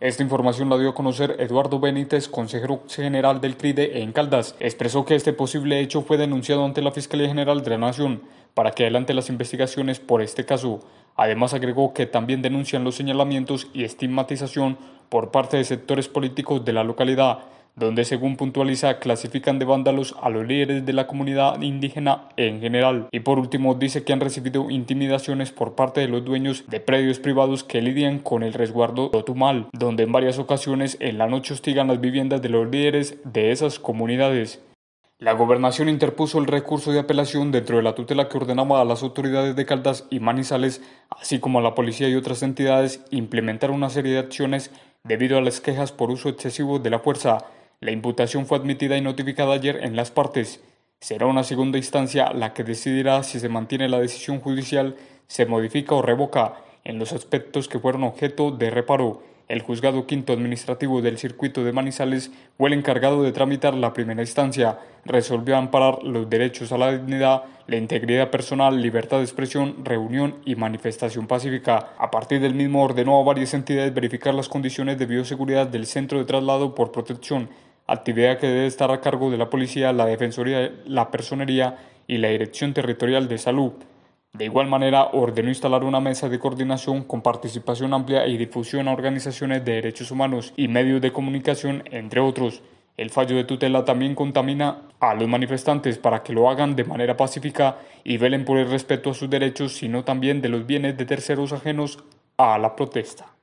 Esta información la dio a conocer Eduardo Benítez, consejero general del CRIDE en Caldas. Expresó que este posible hecho fue denunciado ante la Fiscalía General de la Nación para que adelante las investigaciones por este caso. Además agregó que también denuncian los señalamientos y estigmatización por parte de sectores políticos de la localidad donde según puntualiza clasifican de vándalos a los líderes de la comunidad indígena en general. Y por último dice que han recibido intimidaciones por parte de los dueños de predios privados que lidian con el resguardo otumal, donde en varias ocasiones en la noche hostigan las viviendas de los líderes de esas comunidades. La gobernación interpuso el recurso de apelación dentro de la tutela que ordenaba a las autoridades de Caldas y Manizales, así como a la policía y otras entidades, implementar una serie de acciones debido a las quejas por uso excesivo de la fuerza la imputación fue admitida y notificada ayer en las partes. Será una segunda instancia la que decidirá si se mantiene la decisión judicial, se modifica o revoca en los aspectos que fueron objeto de reparo. El juzgado quinto administrativo del circuito de Manizales fue el encargado de tramitar la primera instancia. Resolvió amparar los derechos a la dignidad, la integridad personal, libertad de expresión, reunión y manifestación pacífica. A partir del mismo ordenó a varias entidades verificar las condiciones de bioseguridad del centro de traslado por protección actividad que debe estar a cargo de la Policía, la Defensoría, la Personería y la Dirección Territorial de Salud. De igual manera, ordenó instalar una mesa de coordinación con participación amplia y difusión a organizaciones de derechos humanos y medios de comunicación, entre otros. El fallo de tutela también contamina a los manifestantes para que lo hagan de manera pacífica y velen por el respeto a sus derechos, sino también de los bienes de terceros ajenos a la protesta.